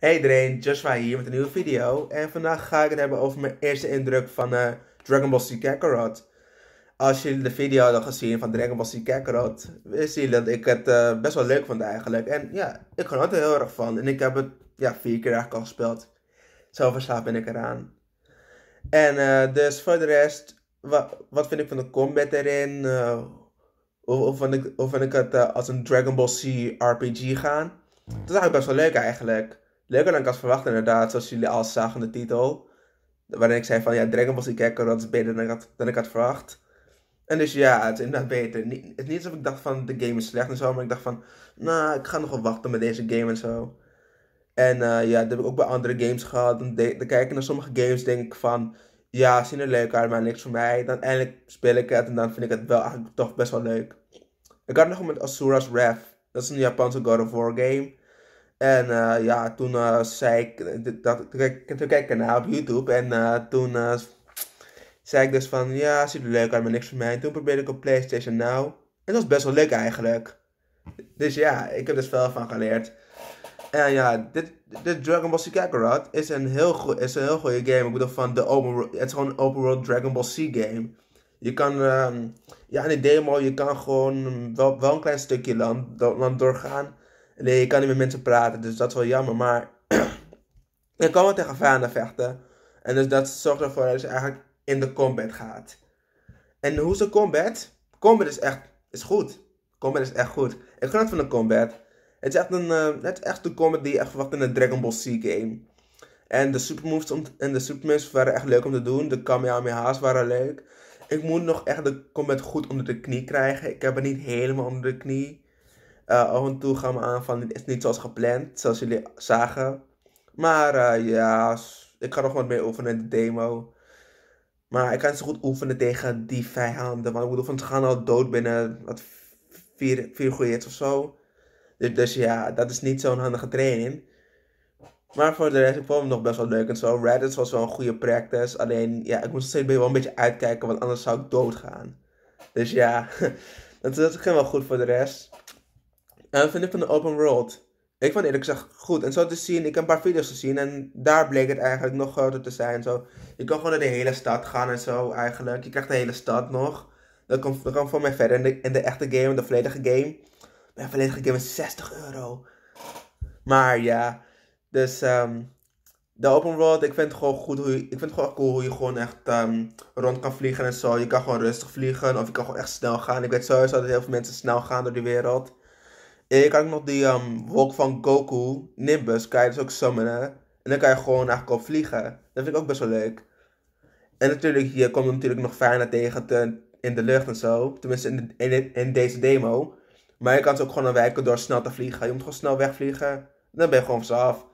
Hey iedereen, Joshua hier met een nieuwe video. En vandaag ga ik het hebben over mijn eerste indruk van eh, Dragon Ball Z Kakarot. Als jullie de video hadden gezien van Dragon Ball Z Kakarot, wisten jullie dat ik het eh, best wel leuk vond eigenlijk. En ja, ik genoot er heel erg van. En ik heb het ja, vier keer eigenlijk al gespeeld. Zo verslaafd ben ik eraan. En eh, dus voor de rest, wat vind ik van de combat erin? of, of, vind ik, of vind ik het als een Dragon Ball Z RPG gaan? Dat is eigenlijk best wel leuk eigenlijk leuker dan ik had verwacht inderdaad, zoals jullie al zagen de titel. Waarin ik zei van, ja, Dragon Ball Z kijken, dat is beter dan ik, had, ik verwacht. En dus ja, het is inderdaad beter. Niet, het is niet alsof ik dacht van, de game is slecht en zo, maar ik dacht van, nou, ik ga nog wel wachten met deze game en zo. En eh, ja, dat heb ik ook bij andere games gehad. Dan, de, kijk ik naar sommige games, denk ik van, ja, zien er leuk uit, maar niks voor mij. Dan eindelijk speel ik het en dan vind ik het wel eigenlijk toch best wel leuk. Ik had nog met Asura's Wrath. Dat is een Japanse God of War game. En eh, ja, toen eh, zei ik, eh, dat, toen kijk ik naar op YouTube en toen zei ik dus van, ja, ziet er leuk uit, maar niks voor mij. toen probeerde ik op PlayStation Now. En dat was best wel leuk eigenlijk. Dus ja, ik heb er dus veel van geleerd. En ja, dit, dit Dragon Ball Z Kakarot is een heel, goed, is een heel goede game. Ik bedoel van, de open, het is gewoon een open world Dragon Ball Z game. Je kan, ehm, ja, in de demo, je kan gewoon wel, wel een klein stukje land, land doorgaan. Nee, je kan niet met mensen praten, dus dat is wel jammer. Maar je kan wel tegen vijanden vechten. En dus dat zorgt ervoor dat je eigenlijk in de combat gaat. En hoe is de combat? Combat is echt is goed. Combat is echt goed. Ik geniet van de combat. Het is echt, een, eh, het is echt de combat die je echt verwacht in een Dragon Ball Z game. En de supermoves, en de supermoves waren echt leuk om te doen. De Kamehameha's waren leuk. Ik moet nog echt de combat goed onder de knie krijgen. Ik heb het niet helemaal onder de knie uh, eh, hun toe gaan aan van dit is niet zoals gepland, zoals jullie zagen. Maar eh, ja, ik kan nog wat mee oefenen in de demo. Maar ik kan zo goed oefenen tegen die vijanden. Want ik bedoel, van ze gaan al dood binnen wat vier, vier hits of zo. Dus, dus, ja, dat is niet zo'n handige training. Maar voor de rest, ik vond hem nog best wel leuk en zo. Reddit was wel een goede practice. Alleen, ja, ik moest steeds wel een beetje uitkijken, want anders zou ik doodgaan. Dus ja, dat, dat ging wel goed voor de rest. En ik van de Open World. Ik vond het eerlijk gezegd goed. En zo te zien, ik heb een paar video's gezien en daar bleek het eigenlijk nog groter te zijn. Zo. Je kan gewoon naar de hele stad gaan en zo eigenlijk. Je krijgt de hele stad nog. Dat komt, dat voor mij verder. in de, in de echte game, de volledige game. Mijn volledige game is 60 euro. Maar ja, dus um, de open world, ik vind het gewoon goed. Hoe je, ik vind het gewoon cool hoe je gewoon echt ehm, rond kan vliegen en zo. Je kan gewoon rustig vliegen of je kan gewoon echt snel gaan. Ik weet sowieso dat heel veel mensen snel gaan door die wereld. En je kan ook nog die ehm, wolk van Goku, Nimbus, kan je dus ook summonen. En dan kan je gewoon eigenlijk op vliegen. Dat vind ik ook best wel leuk. En natuurlijk, je komt natuurlijk nog fijner tegen in de lucht en zo. Tenminste, in, in, deze demo. Maar je kan ze ook gewoon wijken door snel te vliegen. Je moet gewoon snel wegvliegen. Dan ben je gewoon vanzelf.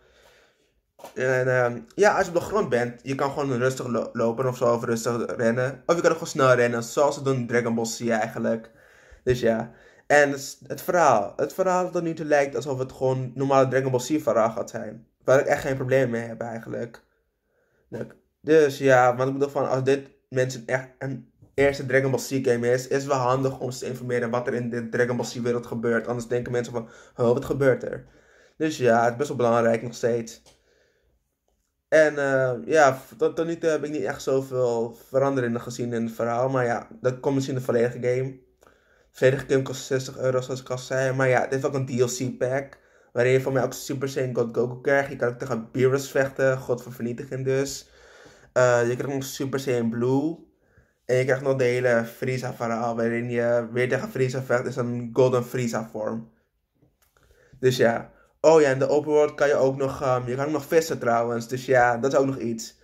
En ehm, ja, als je op de grond bent, je kan gewoon rustig lopen of zo, of rustig rennen. Of je kan ook gewoon snel rennen, zoals ze doen in Dragon Ball Z eigenlijk. Dus ja, en het, verhaal. Het verhaal dat nu te lijkt alsof het gewoon normale Dragon Ball Z verhaal gaat zijn. Waar ik echt geen probleem mee heb eigenlijk. Dus ja, want ik bedoel van als dit mensen echt een eerste Dragon Ball Z game is, is het wel handig om ze te informeren wat er in de Dragon Ball Z wereld gebeurt. Anders denken mensen van, oh wat gebeurt er? Dus ja, het is best wel belangrijk nog steeds. En eh, ja, tot, nu toe heb ik niet echt zoveel veranderingen gezien in het verhaal. Maar ja, dat komt misschien in de volledige game. Verder kun kost 60 euro zoals ik al zei. Maar ja, dit is ook een DLC pack. Waarin je van mij ook Super Saiyan God Goku krijgt. Je kan ook tegen Beerus vechten. God van vernietiging dus. Eh, je krijgt nog Super Saiyan Blue. En je krijgt nog de hele Frieza verhaal. Waarin je weer tegen Frieza vecht. Is een Golden Frieza vorm. Dus ja. Oh ja, in de open world kan je ook nog... Ehm, je kan ook nog vissen trouwens. Dus ja, dat is ook nog iets.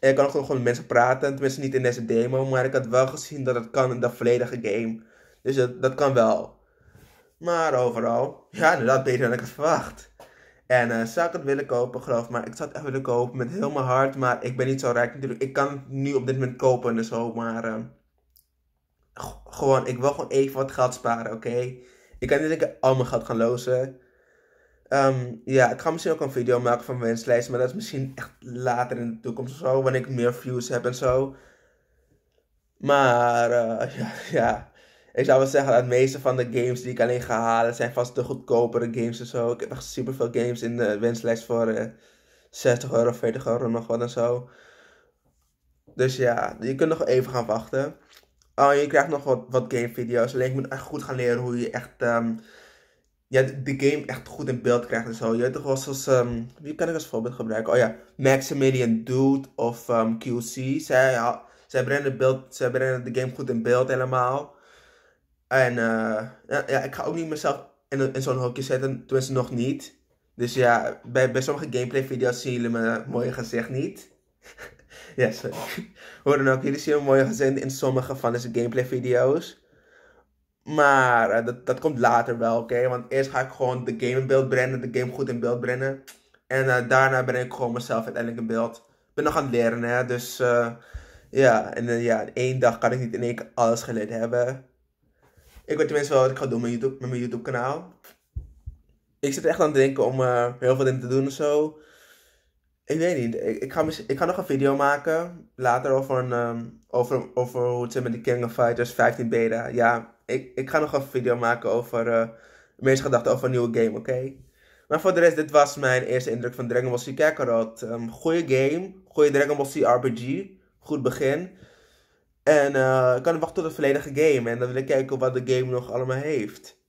En je kan ook gewoon met mensen praten. Tenminste niet in deze demo. Maar ik had wel gezien dat het kan in de volledige game. Dus dat, dat kan wel. Maar overal, ja, inderdaad beter dan ik had verwacht. En eh, zou ik het willen kopen, geloof maar Ik zou het echt willen kopen met heel mijn hart. Maar ik ben niet zo rijk natuurlijk. Ik kan het nu op dit moment kopen en zo. Maar ehm, gewoon, ik wil gewoon even wat geld sparen, oké? Ik kan niet lekker al mijn geld gaan lozen. Ehm, ja, ik ga misschien ook een video maken van mijn wenslijst. Maar dat is misschien echt later in de toekomst of zo. Wanneer ik meer views heb en zo. Maar eh, ja, ja, ik zou wel zeggen dat het meeste van de games die ik alleen ga halen zijn vast de goedkopere games en zo. Ik heb echt super veel games in de wenslijst voor uh, eh, 60 euro, 40 euro nog wat en zo. Dus ja, je kunt nog even gaan wachten. Oh, je krijgt nog wat, wat game video's. Alleen je moet echt goed gaan leren hoe je echt ehm, ja, de game echt goed in beeld krijgt en zo. Je hebt toch wel zoals, ehm, wie kan ik als voorbeeld gebruiken? Oh ja, Maximilian Dude of um, ehm, QC. Zij, zij, brengen beeld, zij brengen de game goed in beeld helemaal. En eh, ja, ja, ik ga ook niet mezelf in, zo'n hokje zetten. Tenminste, nog niet. Dus ja, bij, bij sommige gameplay video's zien jullie mijn mooie gezicht niet. ja, sorry. Hoor dan ook, jullie zien mijn mooie gezicht in sommige van deze gameplay video's. Maar eh, dat, dat komt later wel, oké? Want eerst ga ik gewoon de game in beeld brengen, de game goed in beeld brengen. En eh, daarna breng ik gewoon mezelf uiteindelijk in beeld. Ik ben nog aan het leren, hè? Dus ja, en ja, in één dag kan ik niet in één keer alles geleerd hebben. Ik weet tenminste wel wat ik ga doen met, mijn YouTube-kanaal. Ik zit echt aan het denken om eh, heel veel dingen te doen en zo. Ik weet niet. Ik, ik, ga, ik nog een video maken later over, een, ehm, over, over hoe het zit met de King of Fighters 15 beta. Ja, ik, ik ga nog een video maken over uh, meest gedachten over een nieuwe game, oké? Maar voor de rest, dit was mijn eerste indruk van Dragon Ball Z Kakarot. Um, goeie game, goede Dragon Ball Z RPG, goed begin. En uh, ik kan wachten tot het volledige game. En dan wil ik kijken wat de game nog allemaal heeft.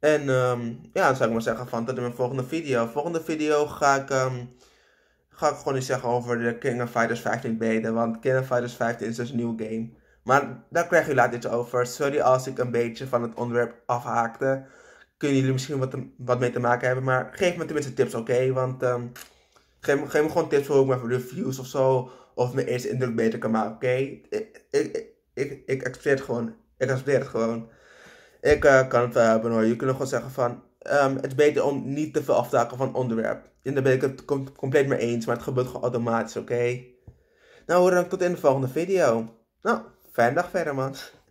En ehm, ja, dan zou ik maar zeggen van tot in mijn volgende video. Volgende video ga ik, ehm, ga ik gewoon iets zeggen over de King of Fighters 15 beta. Want King of Fighters 15 is dus een nieuw game. Maar daar krijg je later iets over. Sorry als ik een beetje van het onderwerp afhaakte. Kunnen jullie misschien wat, wat mee te maken hebben. Maar geef me tenminste tips, oké? Want ehm, geef, me, geef me gewoon tips voor maar voor mijn reviews of zo of mijn eerste indruk beter kan maken. Oké, ik, ik, ik, ik accepteer het gewoon. Ik accepteer het gewoon. Ik eh, kan het hebben, eh, hoor. Je kunt gewoon zeggen van, ehm, het is beter om niet te veel af te haken van onderwerp. En daar ben ik het compleet mee eens, maar het gebeurt gewoon automatisch, oké? Nou, dan tot in de volgende video. Nou, fijne dag verder, man.